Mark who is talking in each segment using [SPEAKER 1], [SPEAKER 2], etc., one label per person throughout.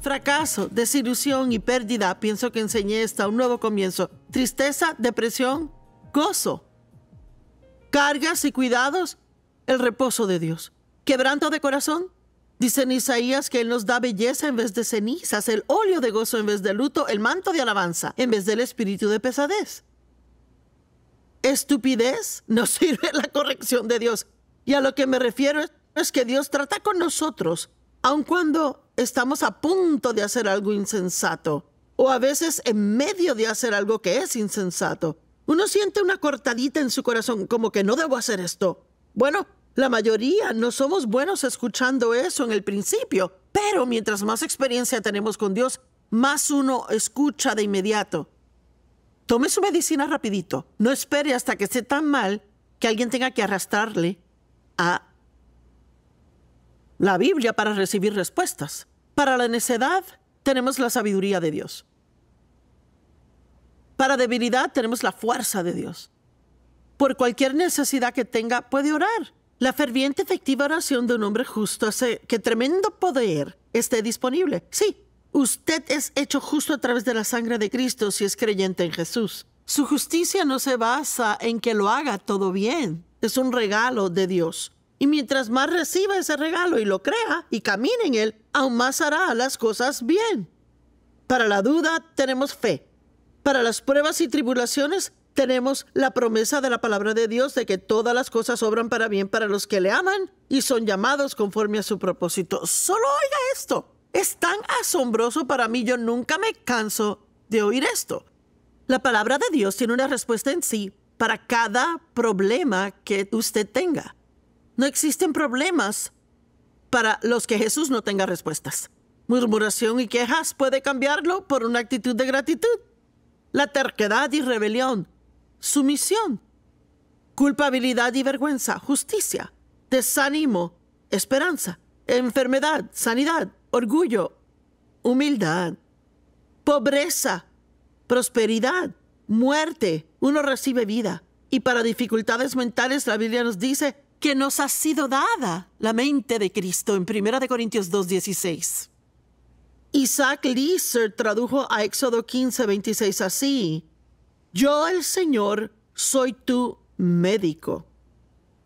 [SPEAKER 1] Fracaso, desilusión y pérdida, pienso que enseñé esta un nuevo comienzo. Tristeza, depresión, gozo. Cargas y cuidados, el reposo de Dios. Quebranto de corazón, dice Isaías que Él nos da belleza en vez de cenizas, el óleo de gozo en vez de luto, el manto de alabanza en vez del espíritu de pesadez. Estupidez, no sirve la corrección de Dios. Y a lo que me refiero es que Dios trata con nosotros aun cuando estamos a punto de hacer algo insensato, o a veces en medio de hacer algo que es insensato. Uno siente una cortadita en su corazón, como que no debo hacer esto. Bueno, la mayoría no somos buenos escuchando eso en el principio, pero mientras más experiencia tenemos con Dios, más uno escucha de inmediato. Tome su medicina rapidito. No espere hasta que esté tan mal que alguien tenga que arrastrarle a la Biblia para recibir respuestas. Para la necedad tenemos la sabiduría de Dios. Para debilidad tenemos la fuerza de Dios. Por cualquier necesidad que tenga, puede orar. La ferviente efectiva oración de un hombre justo hace que tremendo poder esté disponible. Sí, usted es hecho justo a través de la sangre de Cristo si es creyente en Jesús. Su justicia no se basa en que lo haga todo bien. Es un regalo de Dios. Y mientras más reciba ese regalo y lo crea y camine en él, aún más hará las cosas bien. Para la duda tenemos fe. Para las pruebas y tribulaciones tenemos la promesa de la palabra de Dios de que todas las cosas obran para bien para los que le aman y son llamados conforme a su propósito. Solo oiga esto. Es tan asombroso para mí, yo nunca me canso de oír esto. La palabra de Dios tiene una respuesta en sí para cada problema que usted tenga. No existen problemas para los que Jesús no tenga respuestas. Murmuración y quejas puede cambiarlo por una actitud de gratitud. La terquedad y rebelión, sumisión, culpabilidad y vergüenza, justicia, desánimo, esperanza, enfermedad, sanidad, orgullo, humildad, pobreza, prosperidad, muerte, uno recibe vida. Y para dificultades mentales la Biblia nos dice, que nos ha sido dada la mente de Cristo en 1 Corintios 2.16. Isaac Lieser tradujo a Éxodo 15.26 así, Yo el Señor soy tu médico.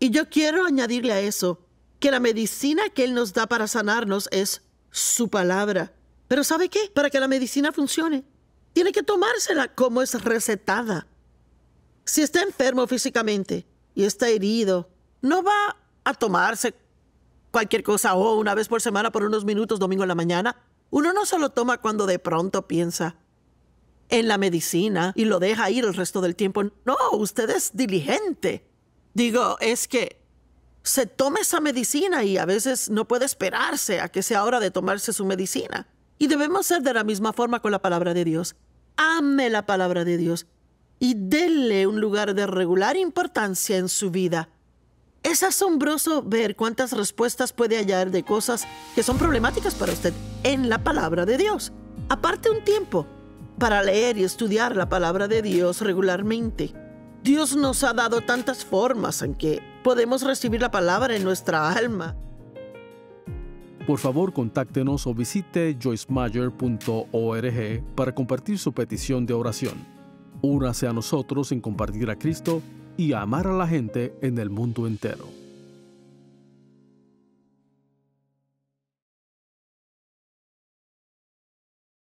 [SPEAKER 1] Y yo quiero añadirle a eso que la medicina que Él nos da para sanarnos es su palabra. Pero ¿sabe qué? Para que la medicina funcione, tiene que tomársela como es recetada. Si está enfermo físicamente y está herido no va a tomarse cualquier cosa o una vez por semana por unos minutos domingo en la mañana. Uno no se lo toma cuando de pronto piensa en la medicina y lo deja ir el resto del tiempo. No, usted es diligente. Digo, es que se toma esa medicina y a veces no puede esperarse a que sea hora de tomarse su medicina. Y debemos ser de la misma forma con la palabra de Dios. Ame la palabra de Dios y déle un lugar de regular importancia en su vida. Es asombroso ver cuántas respuestas puede hallar de cosas que son problemáticas para usted en la palabra de Dios. Aparte un tiempo para leer y estudiar la palabra de Dios regularmente. Dios nos ha dado tantas formas en que podemos recibir la palabra en nuestra alma. Por favor, contáctenos o visite joycemeyer.org para compartir su petición de oración. Únase a nosotros en compartir a Cristo y amar a la gente en el mundo entero.